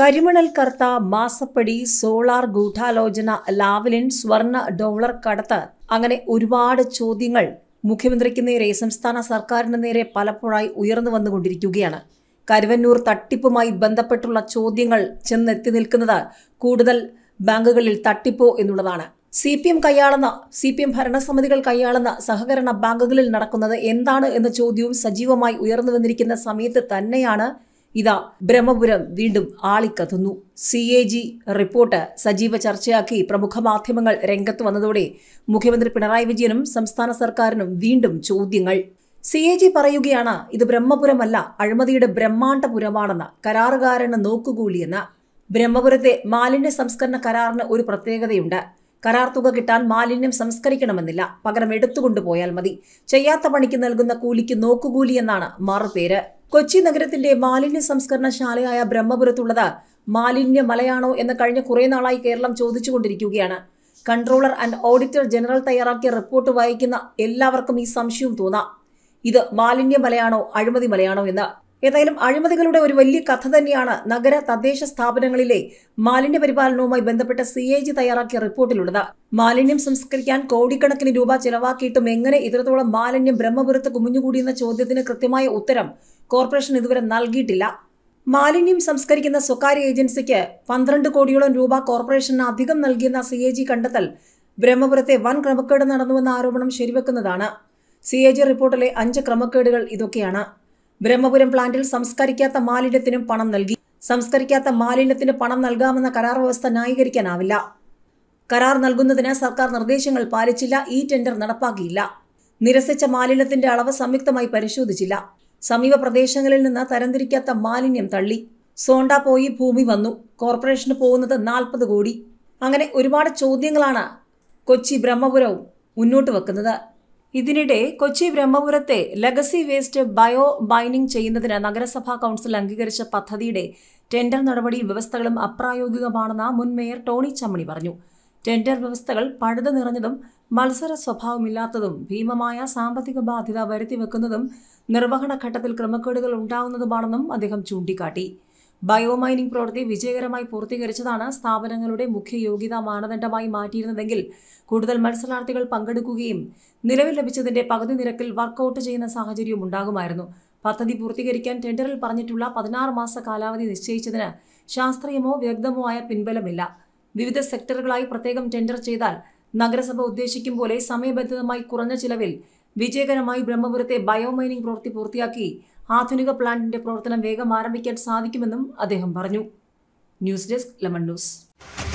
കരിമണൽ കർത്ത മാസപ്പടി സോളാർ ഗൂഢാലോചന ലാവലിൻ സ്വർണ ഡോളർ കടത്ത് അങ്ങനെ ഒരുപാട് ചോദ്യങ്ങൾ മുഖ്യമന്ത്രിക്ക് നേരെ സംസ്ഥാന സർക്കാരിന് നേരെ പലപ്പോഴായി ഉയർന്നു വന്നുകൊണ്ടിരിക്കുകയാണ് കരുവന്നൂർ തട്ടിപ്പുമായി ബന്ധപ്പെട്ടുള്ള ചോദ്യങ്ങൾ ചെന്നെത്തി നിൽക്കുന്നത് കൂടുതൽ ബാങ്കുകളിൽ തട്ടിപ്പോ എന്നുള്ളതാണ് സി പി എം കൈയാളുന്ന സി പി എം ഭരണസമിതികൾ കൈയാളുന്ന സഹകരണ ബാങ്കുകളിൽ നടക്കുന്നത് എന്താണ് എന്ന ചോദ്യവും സജീവമായി ഉയർന്നു വന്നിരിക്കുന്ന സമയത്ത് തന്നെയാണ് ഇതാ ബ്രഹ്മപുരം വീണ്ടും ആളിക്കത്തുന്നു സി എ ജി റിപ്പോർട്ട് സജീവ ചർച്ചയാക്കി പ്രമുഖ മാധ്യമങ്ങൾ രംഗത്ത് വന്നതോടെ മുഖ്യമന്ത്രി പിണറായി വിജയനും സംസ്ഥാന സർക്കാരിനും വീണ്ടും ചോദ്യങ്ങൾ സി എ ജി പറയുകയാണ് ഇത് ബ്രഹ്മപുരമല്ല അഴിമതിയുടെ ബ്രഹ്മാണ്ടപുരമാണെന്ന് കരാറുകാരന് നോക്കുകൂലിയെന്ന് ബ്രഹ്മപുരത്തെ മാലിന്യ സംസ്കരണ കരാറിന് ഒരു പ്രത്യേകതയുണ്ട് കരാർ തുക കിട്ടാൻ മാലിന്യം സംസ്കരിക്കണമെന്നില്ല പകരം എടുത്തുകൊണ്ടുപോയാൽ മതി ചെയ്യാത്ത പണിക്ക് നൽകുന്ന കൂലിക്ക് നോക്കുകൂലി എന്നാണ് മറുപേര് കൊച്ചി നഗരത്തിന്റെ മാലിന്യ സംസ്കരണശാലയായ ബ്രഹ്മപുരത്തുള്ളത് മാലിന്യ മലയാണോ എന്ന് കഴിഞ്ഞ കുറേ നാളായി കേരളം ചോദിച്ചുകൊണ്ടിരിക്കുകയാണ് കൺട്രോളർ ആൻഡ് ഓഡിറ്റർ ജനറൽ തയ്യാറാക്കിയ റിപ്പോർട്ട് വായിക്കുന്ന എല്ലാവർക്കും ഈ സംശയം തോന്നാം ഇത് മാലിന്യ മലയാണോ അഴിമതി മലയാണോ എന്ന് ഏതായാലും അഴിമതികളുടെ ഒരു വലിയ കഥ തന്നെയാണ് നഗര തദ്ദേശ സ്ഥാപനങ്ങളിലെ മാലിന്യ പരിപാലനവുമായി ബന്ധപ്പെട്ട സി എ ജി തയ്യാറാക്കിയ റിപ്പോർട്ടിലുള്ളത് മാലിന്യം സംസ്കരിക്കാൻ കോടിക്കണക്കിന് രൂപ ചെലവാക്കിയിട്ടും എങ്ങനെ ഇത്രത്തോളം മാലിന്യം ബ്രഹ്മപുരത്ത് കുമിഞ്ഞുകൂടിയെന്ന ചോദ്യത്തിന് കൃത്യമായ ഉത്തരം കോർപ്പറേഷൻ ഇതുവരെ നൽകിയിട്ടില്ല മാലിന്യം സംസ്കരിക്കുന്ന സ്വകാര്യ ഏജൻസിക്ക് പന്ത്രണ്ട് കോടിയോളം രൂപ കോർപ്പറേഷന് അധികം നൽകിയെന്ന സി എ ജി കണ്ടെത്തൽ ബ്രഹ്മപുരത്തെ വൻ ക്രമക്കേട് നടന്നുവെന്ന ആരോപണം ശരിവെക്കുന്നതാണ് സി എ ജി റിപ്പോർട്ടിലെ അഞ്ച് ക്രമക്കേടുകൾ ഇതൊക്കെയാണ് ബ്രഹ്മപുരം പ്ലാന്റിൽ സംസ്കരിക്കാത്ത മാലിന്യത്തിനും പണം നൽകി സംസ്കരിക്കാത്ത മാലിന്യത്തിന് പണം നൽകാമെന്ന കരാർ വ്യവസ്ഥ ന്യായീകരിക്കാനാവില്ല കരാർ നൽകുന്നതിന് സർക്കാർ നിർദ്ദേശങ്ങൾ പാലിച്ചില്ല ഈ ടെൻഡർ നടപ്പാക്കിയില്ല നിരസിച്ച മാലിന്യത്തിന്റെ അളവ് സംയുക്തമായി പരിശോധിച്ചില്ല സമീപ പ്രദേശങ്ങളിൽ നിന്ന് തരംതിരിക്കാത്ത മാലിന്യം തള്ളി സോണ്ട പോയി ഭൂമി വന്നു കോർപ്പറേഷന് പോകുന്നത് നാൽപ്പത് കോടി അങ്ങനെ ഒരുപാട് ചോദ്യങ്ങളാണ് കൊച്ചി ബ്രഹ്മപുരവും മുന്നോട്ട് വെക്കുന്നത് ഇതിനിടെ കൊച്ചി ബ്രഹ്മപുരത്തെ ലഗസി വേസ്റ്റ് ബയോ മൈനിങ് ചെയ്യുന്നതിന് നഗരസഭാ കൌൺസിൽ അംഗീകരിച്ച പദ്ധതിയുടെ ടെൻഡർ നടപടി വ്യവസ്ഥകളും അപ്രായോഗികമാണെന്ന് മുൻ മേയർ ടോണി ചമ്മണി പറഞ്ഞു ടെൻഡർ വ്യവസ്ഥകൾ പഴുതു നിറഞ്ഞതും മത്സര സ്വഭാവമില്ലാത്തതും ഭീമമായ സാമ്പത്തിക ബാധ്യത വരുത്തിവെക്കുന്നതും നിർവഹണ ഘട്ടത്തിൽ ക്രമക്കേടുകൾ ഉണ്ടാകുന്നതുമാണെന്നും അദ്ദേഹം ചൂണ്ടിക്കാട്ടി ബയോ മൈനിംഗ് പ്രവൃത്തി വിജയകരമായി പൂർത്തീകരിച്ചതാണ് സ്ഥാപനങ്ങളുടെ മുഖ്യ യോഗ്യതാ മാനദണ്ഡമായി മാറ്റിയിരുന്നതെങ്കിൽ കൂടുതൽ മത്സരാർത്ഥികൾ പങ്കെടുക്കുകയും നിലവിൽ ലഭിച്ചതിന്റെ പകുതി നിരക്കിൽ വർക്കൌട്ട് ചെയ്യുന്ന സാഹചര്യവും ഉണ്ടാകുമായിരുന്നു പദ്ധതി പൂർത്തീകരിക്കാൻ ടെൻഡറിൽ പറഞ്ഞിട്ടുള്ള പതിനാറ് മാസ കാലാവധി നിശ്ചയിച്ചതിന് ശാസ്ത്രീയമോ വ്യക്തമോ ആയ പിൻബലമില്ല വിവിധ സെക്ടറുകളായി പ്രത്യേകം ടെൻഡർ ചെയ്താൽ നഗരസഭ ഉദ്ദേശിക്കും പോലെ സമയബന്ധിതമായി കുറഞ്ഞ ചിലവിൽ വിജയകരമായി ബ്രഹ്മപുരത്തെ ബയോ മൈനിംഗ് പ്രവൃത്തി പൂർത്തിയാക്കി ആധുനിക പ്ലാന്റിന്റെ പ്രവർത്തനം വേഗം ആരംഭിക്കാൻ സാധിക്കുമെന്നും അദ്ദേഹം പറഞ്ഞു ന്യൂസ് ഡെസ്ക് ലെമൺ ന്യൂസ്